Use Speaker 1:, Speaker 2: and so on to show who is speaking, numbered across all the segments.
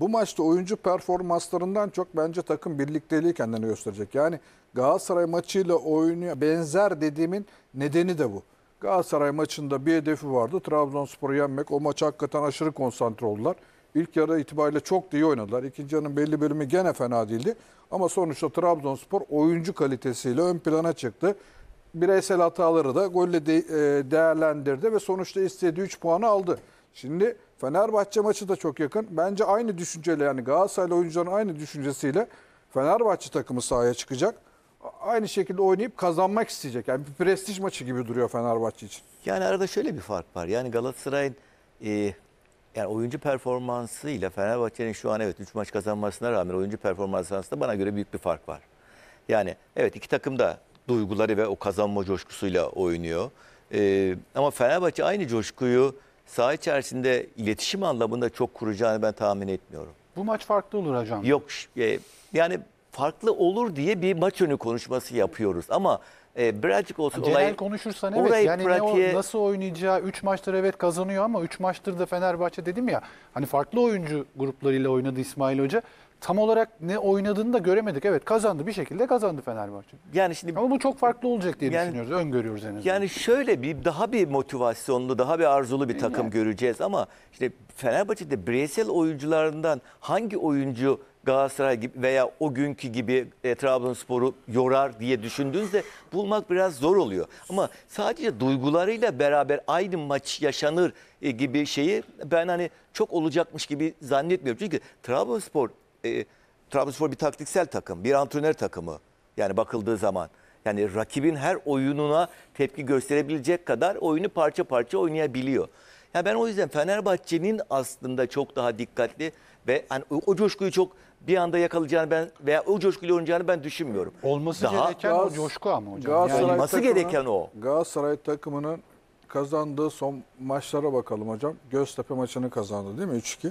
Speaker 1: bu maçta oyuncu performanslarından çok bence takım birlikteliği kendini gösterecek. Yani Galatasaray maçıyla oyunu benzer dediğimin nedeni de bu. Galatasaray maçında bir hedefi vardı. Trabzonspor'u yenmek. O maç hakikaten aşırı konsantre oldular. İlk yarı itibariyle çok da iyi oynadılar. İkinci yarının belli bölümü gene fena değildi. Ama sonuçta Trabzonspor oyuncu kalitesiyle ön plana çıktı. Bireysel hataları da golle de e, değerlendirdi ve sonuçta istediği 3 puanı aldı. Şimdi Fenerbahçe maçı da çok yakın. Bence aynı düşünceyle yani Galatasaraylı oyuncuların aynı düşüncesiyle Fenerbahçe takımı sahaya çıkacak.
Speaker 2: Aynı şekilde oynayıp kazanmak isteyecek. Yani bir prestij maçı gibi duruyor Fenerbahçe için. Yani arada şöyle bir fark var. Yani Galatasaray'ın e, yani oyuncu performansıyla Fenerbahçe'nin şu an evet 3 maç kazanmasına rağmen oyuncu performansında bana göre büyük bir fark var. Yani evet iki takım da duyguları ve o kazanma coşkusuyla oynuyor. E, ama Fenerbahçe aynı coşkuyu saha içerisinde iletişim anlamında çok kuracağını ben tahmin etmiyorum. Bu maç farklı olur hocam. Yok e, yani farklı olur diye bir maç önü konuşması yapıyoruz ama e, birazcık olsun Genel olay konuşursan evet orayı yani pratiğe... ne o,
Speaker 3: nasıl oynayacağı 3 maçtır evet kazanıyor ama 3 maçtır da Fenerbahçe dedim ya hani farklı oyuncu gruplarıyla oynadı İsmail Hoca tam olarak ne oynadığını da göremedik. Evet kazandı bir şekilde kazandı Fenerbahçe. Yani şimdi Ama bu çok farklı
Speaker 2: olacak diye yani, düşünüyoruz. Öngörüyoruz en azından. Yani şöyle bir daha bir motivasyonlu, daha bir arzulu bir takım yani. göreceğiz ama işte Fenerbahçe'de bireysel oyuncularından hangi oyuncu Galatasaray gibi veya o günkü gibi e, Trabzonspor'u yorar diye düşündüğünüzde bulmak biraz zor oluyor. Ama sadece duygularıyla beraber aynı maç yaşanır e, gibi şeyi ben hani çok olacakmış gibi zannetmiyorum. Çünkü Trabzonspor e, Trabzonspor bir taktiksel takım, bir antrenör takımı. Yani bakıldığı zaman. Yani rakibin her oyununa tepki gösterebilecek kadar oyunu parça parça oynayabiliyor. Yani ben o yüzden Fenerbahçe'nin aslında çok daha dikkatli ve hani o, o coşkuyu çok bir anda yakalayacağını ben veya o coşkuyla oynayacağını ben düşünmüyorum. Olması daha, gereken Gaz, o coşku ama hocam. yani, olması gereken o.
Speaker 1: Galatasaray takımının kazandığı son maçlara bakalım hocam. Göztepe maçını kazandı değil mi 3-2?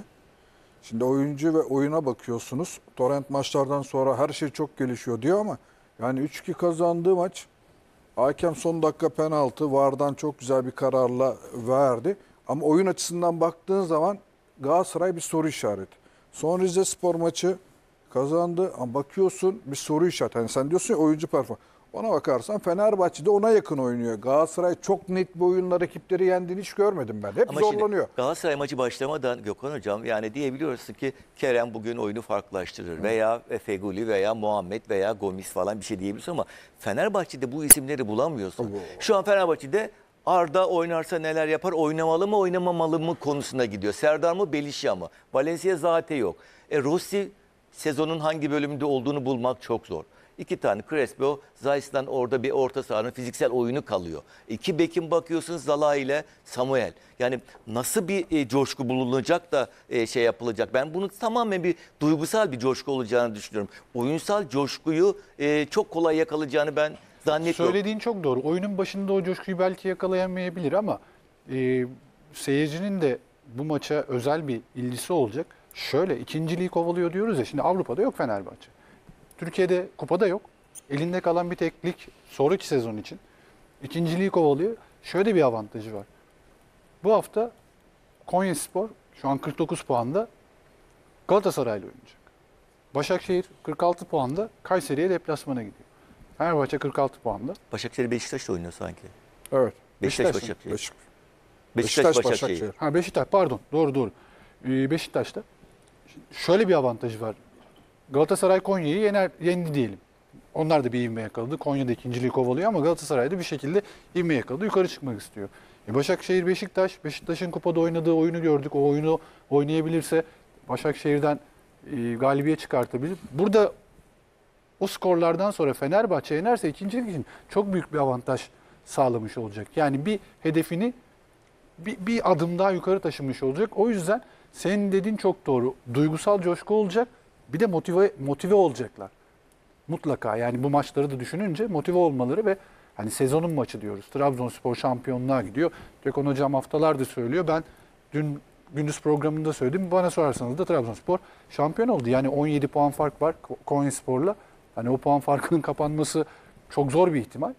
Speaker 1: Şimdi oyuncu ve oyuna bakıyorsunuz. Torrent maçlardan sonra her şey çok gelişiyor diyor ama yani 3-2 kazandığı maç hakem son dakika penaltı vardan çok güzel bir kararla verdi. Ama oyun açısından baktığın zaman Galatasaray bir soru işareti. Son Rize Spor maçı kazandı ama bakıyorsun bir soru işareti. Yani sen diyorsun ya oyuncu performans. Bana bakarsan Fenerbahçe'de ona yakın oynuyor. Galatasaray çok net bu oyunlar rakipleri yendiğini hiç görmedim ben. Hep Ama zorlanıyor.
Speaker 2: Şimdi, Galatasaray maçı başlamadan Gökhan Hocam yani diyebiliyorsun ki Kerem bugün oyunu farklılaştırır. Hı. Veya Feguli veya Muhammed veya Gomis falan bir şey diyebilirsin ama Fenerbahçe'de bu isimleri bulamıyorsun. Allah. Şu an Fenerbahçe'de Arda oynarsa neler yapar? Oynamalı mı, oynamamalı mı konusuna gidiyor. Serdar mı, Belişya mı? Valencia zaten yok. E Rossi sezonun hangi bölümünde olduğunu bulmak çok zor. İki tane Crespo, Zayis'ten orada bir orta sahanın fiziksel oyunu kalıyor. İki bekim bakıyorsunuz Zala ile Samuel. Yani nasıl bir e, coşku bulunacak da e, şey yapılacak. Ben bunu tamamen bir duygusal bir coşku olacağını düşünüyorum. Oyunsal coşkuyu e, çok kolay yakalayacağını ben zannetmiyorum.
Speaker 3: Söylediğin çok doğru. Oyunun başında o coşkuyu belki yakalayamayabilir ama e, seyircinin de bu maça özel bir ilgisi olacak. Şöyle ikinciliği kovalıyor diyoruz ya şimdi Avrupa'da yok Fenerbahçe. Türkiye'de kupada yok. Elinde kalan bir teklik, lig sonraki sezon için. İkinciliği kovalıyor. Şöyle bir avantajı var. Bu hafta Konya Spor şu an 49 puanda Galatasaray'la oynayacak. Başakşehir 46 puanda Kayseri'ye deplasmana gidiyor. Fenerbahçe 46 puanda.
Speaker 2: Başakşehir Beşiktaş'la oynuyor sanki. Evet. Beşiktaş, Başakşehir. Beşik.
Speaker 3: Beşiktaş, Beşiktaş Başakşehir. Başakşehir. Ha Beşiktaş pardon. Doğru doğru. Ee, Beşiktaş'ta şöyle bir avantajı var Galatasaray Konya'yı yener, yendi diyelim. Onlar da bir ivme yakaladı. Konya'da ikinciliği kovalıyor ama Galatasaray da bir şekilde ivme yakaladı. Yukarı çıkmak istiyor. E Başakşehir Beşiktaş. Beşiktaş'ın kupada oynadığı oyunu gördük. O oyunu oynayabilirse Başakşehir'den e, galibiye çıkartabilir. Burada o skorlardan sonra Fenerbahçe yenerse ikincilik için çok büyük bir avantaj sağlamış olacak. Yani bir hedefini bir, bir adım daha yukarı taşımış olacak. O yüzden senin dediğin çok doğru. Duygusal coşku olacak bir de motive motive olacaklar. Mutlaka yani bu maçları da düşününce motive olmaları ve hani sezonun maçı diyoruz. Trabzonspor şampiyonluğa gidiyor. Gökhan hocam haftalardır söylüyor. Ben dün gündüz programında söyledim. Bana sorarsanız da Trabzonspor şampiyon oldu. Yani 17 puan fark var Konyaspor'la. Hani o puan farkının kapanması çok zor bir ihtimal.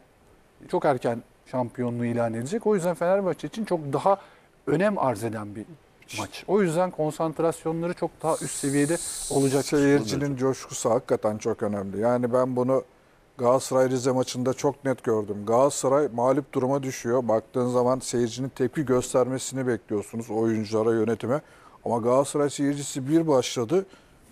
Speaker 3: Çok erken şampiyonluğu ilan edecek. O yüzden Fenerbahçe için çok daha önem arz eden bir maç. O yüzden konsantrasyonları çok daha üst seviyede olacak. Seyircinin
Speaker 1: coşkusu hakikaten çok önemli. Yani ben bunu Galatasaray Rize maçında çok net gördüm. Galatasaray mağlup duruma düşüyor. Baktığın zaman seyircinin tepki göstermesini bekliyorsunuz oyunculara, yönetime. Ama Galatasaray seyircisi bir başladı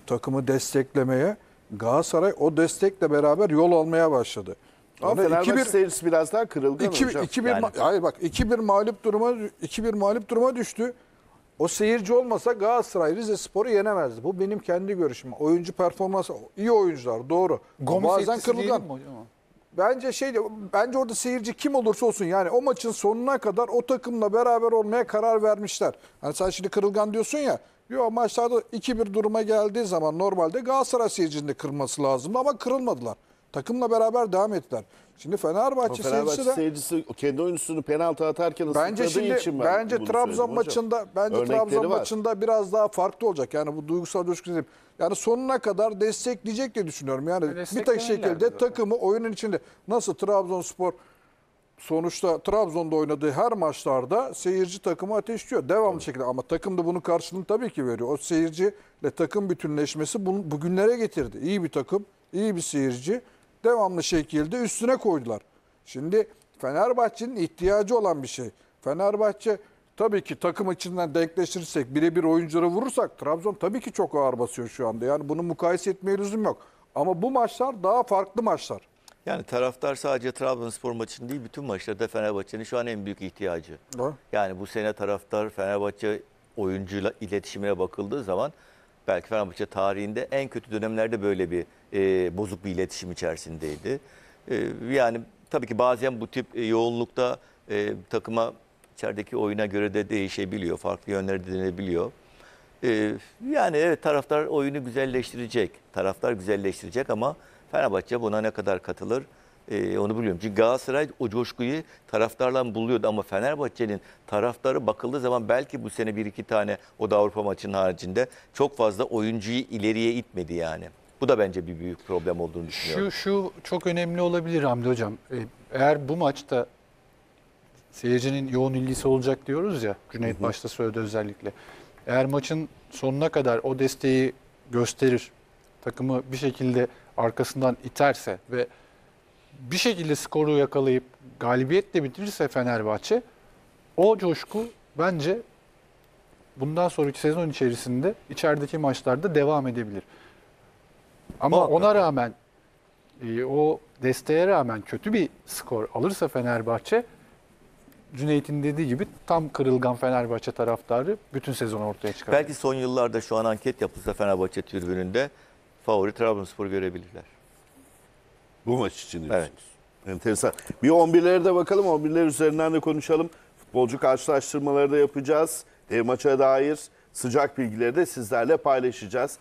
Speaker 1: takımı desteklemeye. Galatasaray o destekle beraber yol almaya başladı. Ama yani Fenerbahçe 2 seyircisi biraz daha kırılgan 2, hocam. 2-1 yani. hayır bak 2-1 mağlup duruma 2-1 mağlup duruma düştü. O seyirci olmasa Galatasaray Rize Spor'u yenemezdi. Bu benim kendi görüşüm. Oyuncu performansı iyi oyuncular doğru. Gomis Bazen kırılgan. Bence şey bence orada seyirci kim olursa olsun yani o maçın sonuna kadar o takımla beraber olmaya karar vermişler. Hani sen şimdi kırılgan diyorsun ya. Yo maçlarda 2-1 duruma geldiği zaman normalde Galatasaray seyircinin de kırılması lazımdı ama kırılmadılar. Takımla beraber devam ettiler. Şimdi Fenerbahçe, Fenerbahçe seyircisi, de, seyircisi kendi oyuncusunu penaltı atarken bence şimdi için ben bence Trabzon maçında bence Örnekleri Trabzon var. maçında biraz daha farklı olacak. Yani bu duygusal coşku yani sonuna kadar destekleyecek diye düşünüyorum. Yani bir tek şekilde takımı oyunun içinde nasıl Trabzonspor sonuçta Trabzon'da oynadığı her maçlarda seyirci takımı ateşliyor. Devamlı evet. şekilde ama takım da bunun karşılığını tabii ki veriyor. O seyirci ile takım bütünleşmesi bunu bugünlere getirdi. İyi bir takım, iyi bir seyirci devamlı şekilde üstüne koydular. Şimdi Fenerbahçe'nin ihtiyacı olan bir şey. Fenerbahçe tabii ki takım içinden denkleştirirsek, birebir oyuncuları vurursak Trabzon tabii ki çok ağır basıyor şu anda. Yani bunu mukayese etmeye lüzum yok. Ama bu maçlar daha farklı maçlar.
Speaker 2: Yani taraftar sadece Trabzonspor maçının değil bütün maçlarda Fenerbahçe'nin şu an en büyük ihtiyacı. Ha? Yani bu sene taraftar Fenerbahçe oyuncuyla iletişimine bakıldığı zaman belki Fenerbahçe tarihinde en kötü dönemlerde böyle bir e, bozuk bir iletişim içerisindeydi. E, yani tabii ki bazen bu tip e, yoğunlukta e, takıma içerideki oyuna göre de değişebiliyor. Farklı yönlere de denebiliyor. E, yani evet taraftar oyunu güzelleştirecek. Taraftar güzelleştirecek ama Fenerbahçe buna ne kadar katılır? Ee, onu biliyorum. Çünkü Galatasaray o coşkuyu taraftarla buluyordu ama Fenerbahçe'nin taraftarı bakıldığı zaman belki bu sene bir iki tane o da Avrupa maçının haricinde çok fazla oyuncuyu ileriye itmedi yani. Bu da bence bir büyük problem olduğunu düşünüyorum.
Speaker 3: Şu, şu çok önemli olabilir Hamdi Hocam. E, eğer bu maçta seyircinin yoğun ilgisi olacak diyoruz ya, Cüneyt hı hı. başta söyledi özellikle. Eğer maçın sonuna kadar o desteği gösterir, takımı bir şekilde arkasından iterse ve bir şekilde skoru yakalayıp galibiyetle bitirirse Fenerbahçe, o coşku bence bundan sonraki sezon içerisinde içerideki maçlarda devam edebilir. Ama Muhakkak. ona rağmen e, o desteğe rağmen kötü bir skor alırsa Fenerbahçe Cüneyt'in dediği gibi tam kırılgan Fenerbahçe taraftarı bütün sezon ortaya çıkar. Belki
Speaker 2: son yıllarda şu an anket yapılsa Fenerbahçe tribününde favori Trabzonspor görebilirler. Bu maç için Evet. Enteresan. Bir 11'lere de bakalım. 11'ler üzerinden de konuşalım. Futbolcu
Speaker 1: karşılaştırmaları
Speaker 2: da yapacağız. E, maça dair sıcak bilgileri de sizlerle paylaşacağız.